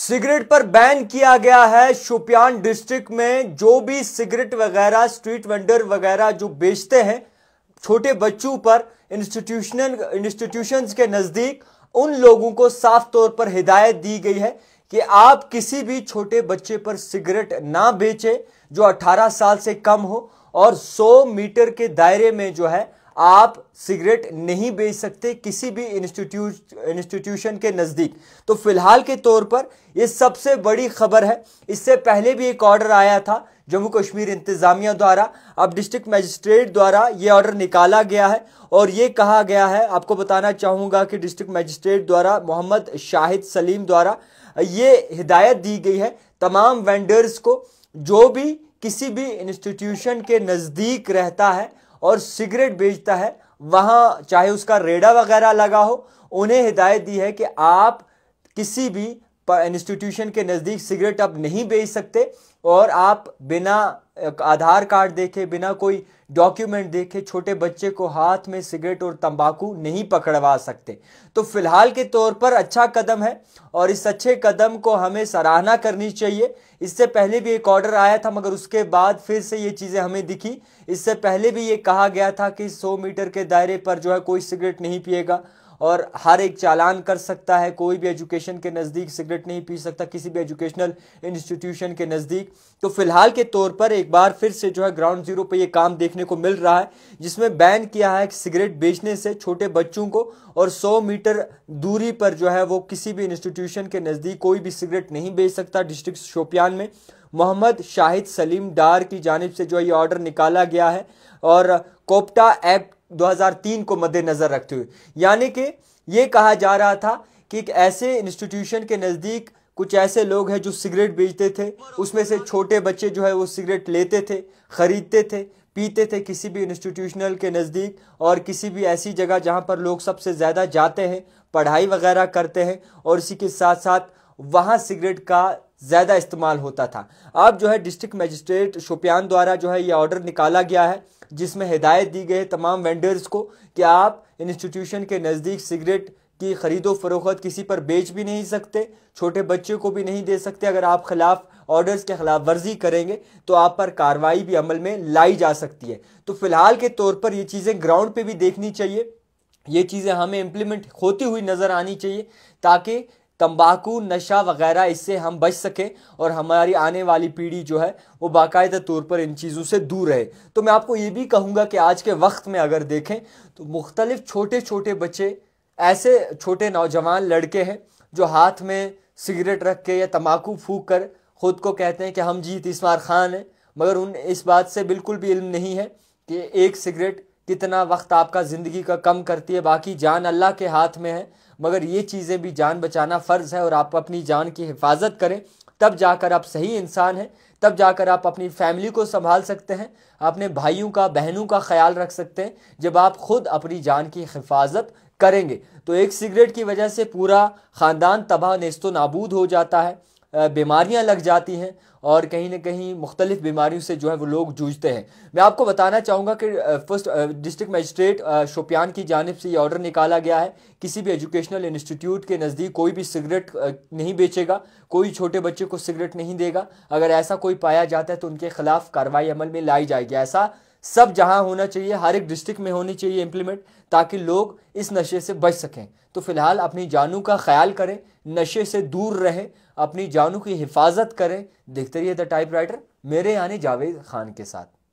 cigarette पर ban किया गया है शोपियान डिस्ट्रिक्ट में जो भी सिगरेट वगैरह स्ट्रीट वेंडर वगैरह जो बेचते हैं छोटे बच्चों पर इंस्टीट्यूशनल इंस्टीट्यूशंस के नज़दीक उन लोगों को साफ तौर पर हिदायत दी गई है कि आप किसी भी छोटे बच्चे पर सिगरेट ना बेचें जो 18 साल से कम हो और 100 मीटर के दायरे में जो है आप सिगरेट नहीं बेच सकते किसी भी इंस्टीट्यूट इंस्टीट्यूशन के नज़दीक तो फिलहाल के तौर पर ये सबसे बड़ी खबर है इससे पहले भी एक ऑर्डर आया था जम्मू कश्मीर इंतज़ामिया द्वारा अब डिस्ट्रिक्ट मजिस्ट्रेट द्वारा ये ऑर्डर निकाला गया है और ये कहा गया है आपको बताना चाहूँगा कि डिस्ट्रिक्ट मजिस्ट्रेट द्वारा मोहम्मद शाहिद सलीम द्वारा ये हिदायत दी गई है तमाम वेंडर्स को जो भी किसी भी इंस्टीट्यूशन के नज़दीक रहता है और सिगरेट बेचता है वहाँ चाहे उसका रेडा वगैरह लगा हो उन्हें हिदायत दी है कि आप किसी भी इंस्टीट्यूशन के नज़दीक सिगरेट आप नहीं बेच सकते और आप बिना आधार कार्ड देखे बिना कोई डॉक्यूमेंट देखे छोटे बच्चे को हाथ में सिगरेट और तंबाकू नहीं पकड़वा सकते तो फिलहाल के तौर पर अच्छा कदम है और इस अच्छे कदम को हमें सराहना करनी चाहिए इससे पहले भी एक ऑर्डर आया था मगर उसके बाद फिर से ये चीज़ें हमें दिखी इससे पहले भी ये कहा गया था कि सौ मीटर के दायरे पर जो है कोई सिगरेट नहीं पिएगा और हर एक चालान कर सकता है कोई भी एजुकेशन के नज़दीक सिगरेट नहीं पी सकता किसी भी एजुकेशनल इंस्टीट्यूशन के नज़दीक तो फिलहाल के तौर पर एक बार फिर से जो है ग्राउंड जीरो पर यह काम देखने को मिल रहा है जिसमें बैन किया है सिगरेट बेचने से छोटे बच्चों को और सौ मीटर दूरी पर जो है वो किसी भी इंस्टीट्यूशन के नज़दीक कोई भी सिगरेट नहीं बेच सकता डिस्ट्रिक्ट शोपियान में मोहम्मद शाहिद सलीम डार की जानब से जो ये ऑर्डर निकाला गया है और कोप्टा ऐप 2003 को मद्देनज़र रखते हुए यानी कि ये कहा जा रहा था कि एक ऐसे इंस्टीट्यूशन के नज़दीक कुछ ऐसे लोग हैं जो सिगरेट बेचते थे उसमें से छोटे बच्चे जो है वो सिगरेट लेते थे ख़रीदते थे पीते थे किसी भी इंस्टीट्यूशनल के नज़दीक और किसी भी ऐसी जगह जहाँ पर लोग सबसे ज़्यादा जाते हैं पढ़ाई वगैरह करते हैं और इसी के साथ साथ वहाँ सिगरेट का ज़्यादा इस्तेमाल होता था अब जो है डिस्ट्रिक्ट मजिस्ट्रेट शोपियान द्वारा जो है ये ऑर्डर निकाला गया है जिसमें हिदायत दी गई है तमाम वेंडर्स को कि आप इंस्टीट्यूशन के नज़दीक सिगरेट की ख़रीदो फरोख्त किसी पर बेच भी नहीं सकते छोटे बच्चे को भी नहीं दे सकते अगर आप खिलाफ ऑर्डर्स के खिलाफ वर्जी करेंगे तो आप पर कार्रवाई भी अमल में लाई जा सकती है तो फिलहाल के तौर पर ये चीज़ें ग्राउंड पे भी देखनी चाहिए ये चीज़ें हमें इम्प्लीमेंट होती हुई नज़र आनी चाहिए ताकि तंबाकू नशा वगैरह इससे हम बच सकें और हमारी आने वाली पीढ़ी जो है वो बाकायदा तौर पर इन चीज़ों से दूर रहे तो मैं आपको ये भी कहूँगा कि आज के वक्त में अगर देखें तो मुख्तलिफ छोटे छोटे बच्चे ऐसे छोटे नौजवान लड़के हैं जो हाथ में सिगरेट रख के या तम्बाकू फूक कर ख़ुद को कहते हैं कि हम जीत इसमार खान हैं मगर उन इस बात से बिल्कुल भी इल्म नहीं है कि एक सिगरेट कितना वक्त आपका ज़िंदगी का कम करती है बाकी जान अल्लाह के हाथ में है मगर ये चीज़ें भी जान बचाना फ़र्ज़ है और आप अपनी जान की हिफाजत करें तब जाकर आप सही इंसान हैं तब जाकर आप अपनी फैमिली को संभाल सकते हैं अपने भाइयों का बहनों का ख्याल रख सकते हैं जब आप खुद अपनी जान की हिफाजत करेंगे तो एक सिगरेट की वजह से पूरा ख़ानदान तबाह नस्तो नाबूद हो जाता है बीमारियां लग जाती हैं और कहीं ना कहीं मुख्तलिफ बीमारियों से जो है वो लोग जूझते हैं मैं आपको बताना चाहूँगा कि फर्स्ट डिस्ट्रिक्ट मजिस्ट्रेट शोपियान की जानब से ये ऑर्डर निकाला गया है किसी भी एजुकेशनल इंस्टीट्यूट के नज़दीक कोई भी सिगरेट नहीं बेचेगा कोई छोटे बच्चे को सिगरेट नहीं देगा अगर ऐसा कोई पाया जाता है तो उनके खिलाफ कार्रवाई अमल में लाई जाएगी ऐसा सब जहाँ होना चाहिए हर एक डिस्ट्रिक्ट में होनी चाहिए इम्प्लीमेंट ताकि लोग इस नशे से बच सकें तो फ़िलहाल अपनी जानों का ख्याल करें नशे से दूर रहें अपनी जानों की हिफाजत करें देखते रहिए द टाइप राइटर मेरे यानी जावेद खान के साथ